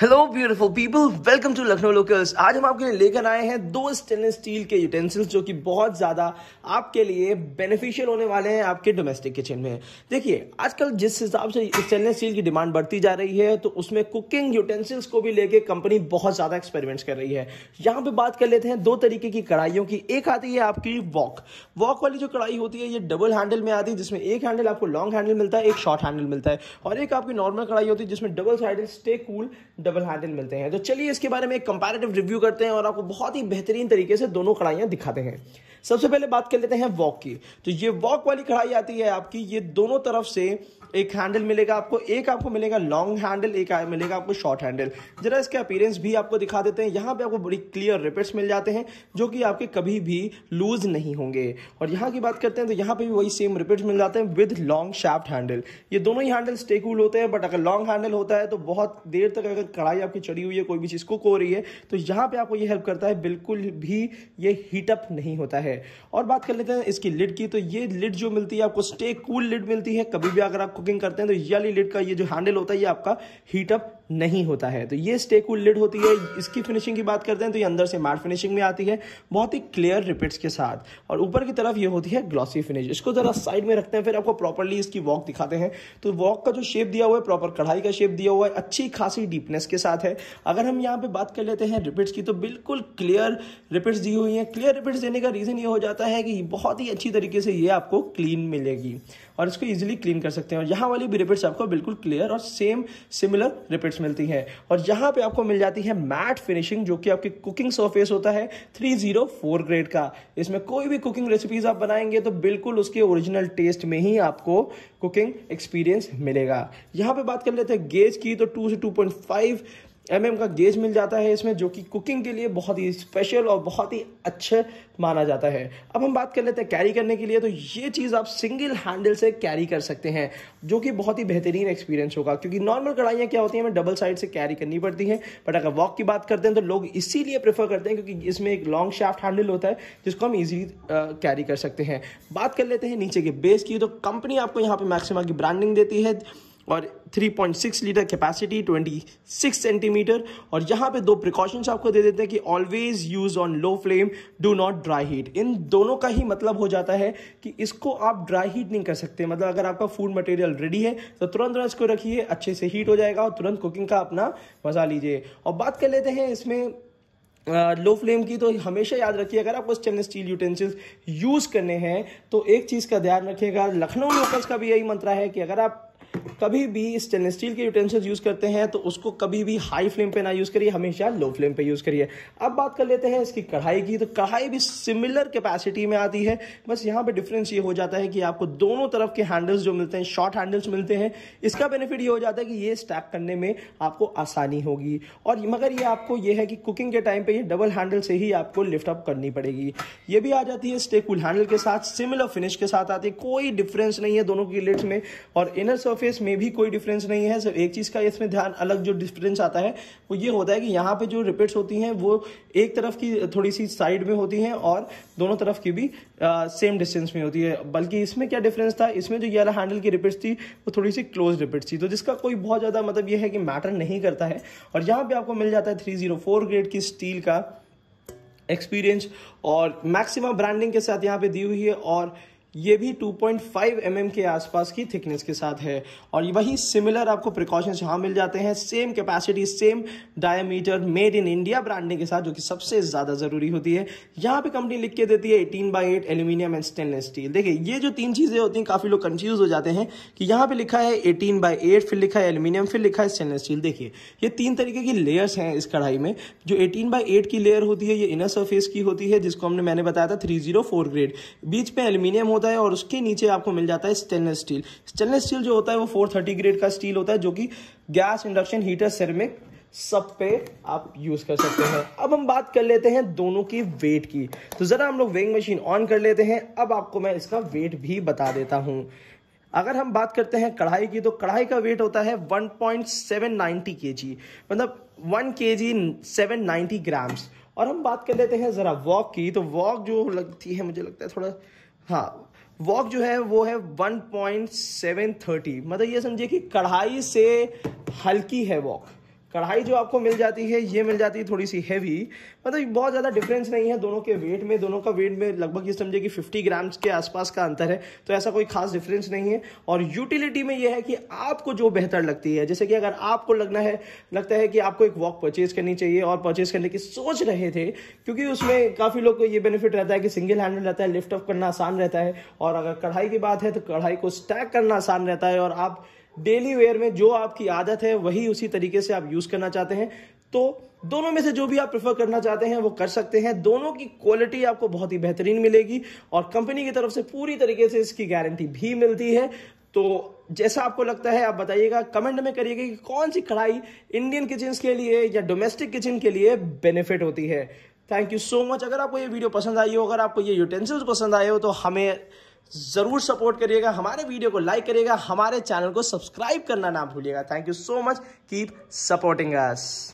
hello beautiful people welcome to Lucknow locals आज हम आपके लिए लेकर आए हैं दो स्टेनलेस स्टील के यूटेंसिल्स जो कि बहुत ज़्यादा आपके लिए बेनिफिशियल होने वाले हैं आपके डोमेस्टिक किचन में देखिए आजकल जिस हिसाब से स्टेनलेस स्टील की डिमांड बढ़ती जा रही है तो उसमें कुकिंग यूटेंसिल्स को भी लेके कंपनी बहुत ज़्यादा एक्सपेरिमेंट्स कर रही है यहाँ पर बात कर लेते हैं दो तरीके की कढ़ाइयों की एक आती है आपकी वॉक वॉक वाली जो कढ़ाई होती है ये डबल हैंडल में आती है जिसमें एक हैंडल आपको लॉन्ग हैंडल मिलता है एक शॉर्ट हैंडल मिलता है और एक आपकी नॉर्मल कढ़ाई होती है जिसमें double sided stay cool double handle मिलते हैं तो चलिए इसके बारे में एक कंपैरेटिव रिव्यू करते हैं और आपको बहुत ही बेहतरीन तरीके से दोनों कढ़ाइयाँ दिखाते हैं सबसे पहले बात कर लेते हैं वॉक की तो ये वॉक वाली कढ़ाई आती है आपकी ये दोनों तरफ से एक हैंडल मिलेगा आपको एक आपको मिलेगा लॉन्ग हैंडल एक मिलेगा आपको शॉर्ट हैंडल जरा इसके अपीरेंस भी आपको दिखा देते हैं यहाँ पे आपको बड़ी क्लियर रिपेट्स मिल जाते हैं जो कि आपके कभी भी लूज नहीं होंगे और यहाँ की बात करते हैं तो यहाँ पे भी वही सेम रिपेट्स मिल जाते हैं विद लॉन्ग शाफ्ट हैंडल ये दोनों ही हैंडल स्टेकूल होते हैं बट अगर लॉन्ग हैंडल होता है तो बहुत देर तक अगर कढ़ाई आपकी चढ़ी हुई है कोई भी चीज़ कुक हो रही है तो यहाँ पर आपको ये हेल्प करता है बिल्कुल भी ये हीटअप नहीं होता है है और बात कर लेते हैं इसकी लिड की तो ये लिड जो मिलती है आपको स्टे कूल लिड मिलती है कभी भी अगर आप कुकिंग करते हैं तो यली लिड का ये जो हैंडल होता है ये आपका हीटअप नहीं होता है तो ये स्टेकुल लिड होती है इसकी फिनिशिंग की बात करते हैं तो ये अंदर से मार्ट फिनिशिंग में आती है बहुत ही क्लियर रिपिट्स के साथ और ऊपर की तरफ ये होती है ग्लॉसी फिनिश इसको ज़रा साइड में रखते हैं फिर आपको प्रॉपरली इसकी वॉक दिखाते हैं तो वॉक का जो शेप दिया हुआ है प्रॉपर कढ़ाई का शेप दिया हुआ है अच्छी खासी डीपनेस के साथ है अगर हम यहाँ पे बात कर लेते हैं रिपिट्स की तो बिल्कुल क्लियर रिपिट्स दी हुई हैं क्लियर रिपिट्स देने का रीज़न ये हो जाता है कि बहुत ही अच्छी तरीके से ये आपको क्लीन मिलेगी और इसको ईजिली क्लीन कर सकते हैं और यहाँ वाली भी रिपिट्स आपको बिल्कुल क्लियर और सेम सिमिलर रिपिट्स मिलती है और यहाँ पे आपको मिल जाती है मैट फिनिशिंग जो कि आपके कुकिंग सरफेस होता है 304 ग्रेड का इसमें कोई भी कुकिंग रेसिपीज आप बनाएंगे तो बिल्कुल उसके ओरिजिनल टेस्ट में ही आपको कुकिंग एक्सपीरियंस मिलेगा यहाँ पे बात कर लेते हैं गेज की तो टू से टू एम mm का गेज मिल जाता है इसमें जो कि कुकिंग के लिए बहुत ही स्पेशल और बहुत ही अच्छे माना जाता है अब हम बात कर लेते हैं कैरी करने के लिए तो ये चीज़ आप सिंगल हैंडल से कैरी कर सकते हैं जो कि बहुत ही बेहतरीन एक्सपीरियंस होगा क्योंकि नॉर्मल कढ़ाइयाँ क्या होती हैं हमें डबल साइड से कैरी करनी पड़ती हैं बट अगर वॉक की बात करते हैं तो लोग इसीलिए प्रेफर करते हैं क्योंकि इसमें एक लॉन्ग शाफ्ट हैंडल होता है जिसको हम ईजिली कैरी कर सकते हैं बात कर लेते हैं नीचे के बेस की तो कंपनी आपको यहाँ पर मैक्सिमा की ब्रांडिंग देती है और 3.6 लीटर कैपेसिटी 26 सेंटीमीटर और यहाँ पे दो प्रिकॉशंस आपको दे देते हैं कि always use on low flame do not dry heat इन दोनों का ही मतलब हो जाता है कि इसको आप ड्राई हीट नहीं कर सकते मतलब अगर आपका फूड मटेरियल रेडी है तो तुरंत तुरंत इसको रखिए अच्छे से हीट हो जाएगा और तुरंत कुकिंग का अपना मजा लीजिए और बात कर लेते हैं इसमें लो uh, फ्लेम की तो हमेशा याद रखिए अगर आपको स्टेनलेस स्टील यूटेंसिल्स यूज़ करने हैं तो एक चीज़ का ध्यान रखिएगा लखनऊ लोकल्स का भी यही मंत्रा है कि अगर आप कभी भी स्टेनलेस स्टील के यूटेंसिल्स यूज़ करते हैं तो उसको कभी भी हाई फ्लेम पे ना यूज़ करिए हमेशा लो फ्लेम पे यूज़ करिए अब बात कर लेते हैं इसकी कढ़ाई की तो कढ़ाई भी सिमिलर कैपेसिटी में आती है बस यहाँ पे डिफरेंस ये हो जाता है कि आपको दोनों तरफ के हैंडल्स जो मिलते हैं शॉर्ट हैंडल्स मिलते हैं इसका बेनिफिट ये हो जाता है कि ये स्टैक करने में आपको आसानी होगी और मगर ये आपको ये है कि कुकिंग के टाइम पर यह डबल हैंडल से ही आपको लिफ्टअप करनी पड़ेगी ये भी आ जाती है स्टेकुल हैंडल के साथ सिमिलर फिनिश के साथ आती है कोई डिफरेंस नहीं है दोनों की लिट्स में और इनर सर्फ इंटरफेस में भी कोई डिफरेंस नहीं है सर एक चीज़ का इसमें ध्यान अलग जो डिफरेंस आता है वो ये होता है कि यहाँ पे जो रिपेट्स होती हैं वो एक तरफ की थोड़ी सी साइड में होती हैं और दोनों तरफ की भी आ, सेम डिस्टेंस में होती है बल्कि इसमें क्या डिफरेंस था इसमें जो ये वाला हैंडल की रिपेट्स थी वो थोड़ी सी क्लोज रिपेट्स थी तो जिसका कोई बहुत ज़्यादा मतलब ये है कि मैटर नहीं करता है और यहाँ पर आपको मिल जाता है थ्री ग्रेड की स्टील का एक्सपीरियंस और मैक्सिमम ब्रांडिंग के साथ यहाँ पे दी हुई है और ये भी 2.5 पॉइंट mm के आसपास की थिकनेस के साथ है और वही सिमिलर आपको प्रिकॉशन यहाँ मिल जाते हैं same capacity same diameter made in India branding के साथ जो कि सबसे ज़्यादा ज़रूरी होती है यहाँ पे कंपनी लिख के देती है 18 by eight aluminium and stainless steel देखिए ये जो तीन चीज़ें होती हैं काफ़ी लोग कंफ्यूज हो जाते हैं कि यहाँ पर लिखा है एटीन बाई एट फिर लिखा है एल्यूमिनियम फिर लिखा है स्टेनलेस स्टील देखिए ये तीन तरीके की लेयर्स हैं इस कढ़ाई में जो एटीन बाई एट की लेयर होती है ये इनर सर्फेस की होती है जिसको हमने मैंने बताया था थ्री ग्रेड बीच में एल्यूमिनियम होता है और उसके नीचे आपको मिल जाता है स्टेनलेस स्टील स्टेनलेस स्टील जो होता है वो फोर थर्टी ग्रेड का स्टील होता है जो कि गैस इंडक्शन हीटर सिरमिक सब पे आप यूज कर सकते हैं अब हम बात कर लेते हैं दोनों की वेट की तो जरा हम लोग वेइंग मशीन ऑन कर लेते हैं अब आपको मैं इसका वेट भी बता देता हूं अगर हम बात करते हैं कढ़ाई की तो कढ़ाई का वेट होता है 1.790 पॉइंट मतलब 1 केजी 790 ग्राम्स और हम बात कर लेते हैं ज़रा वॉक की तो वॉक जो लगती है मुझे लगता है थोड़ा हाँ वॉक जो है वो है 1.730 मतलब ये समझिए कि कढ़ाई से हल्की है वॉक कढ़ाई जो आपको मिल जाती है ये मिल जाती है थोड़ी सी हैवी मतलब बहुत ज़्यादा डिफरेंस नहीं है दोनों के वेट में दोनों का वेट में लगभग ये समझे कि 50 ग्राम्स के आसपास का अंतर है तो ऐसा कोई खास डिफरेंस नहीं है और यूटिलिटी में ये है कि आपको जो बेहतर लगती है जैसे कि अगर आपको लगना है लगता है कि आपको एक वॉक परचेज करनी चाहिए और परचेज करने की सोच रहे थे क्योंकि उसमें काफ़ी लोग को ये बेनिफिट रहता है कि सिंगल हैंडल रहता है लिफ्टअप करना आसान रहता है और अगर कढ़ाई की बात है तो कढ़ाई को स्टैक करना आसान रहता है और आप डेली वेयर में जो आपकी आदत है वही उसी तरीके से आप यूज करना चाहते हैं तो दोनों में से जो भी आप प्रेफर करना चाहते हैं वो कर सकते हैं दोनों की क्वालिटी आपको बहुत ही बेहतरीन मिलेगी और कंपनी की तरफ से पूरी तरीके से इसकी गारंटी भी मिलती है तो जैसा आपको लगता है आप बताइएगा कमेंट में करिएगा कि कौन सी कढ़ाई इंडियन किचन के लिए या डोमेस्टिक किचन के लिए बेनिफिट होती है थैंक यू सो मच अगर आपको ये वीडियो पसंद आई हो अगर आपको ये यूटेंसिल्स पसंद आए हो तो हमें जरूर सपोर्ट करिएगा हमारे वीडियो को लाइक करिएगा हमारे चैनल को सब्सक्राइब करना ना भूलिएगा thank you so much keep supporting us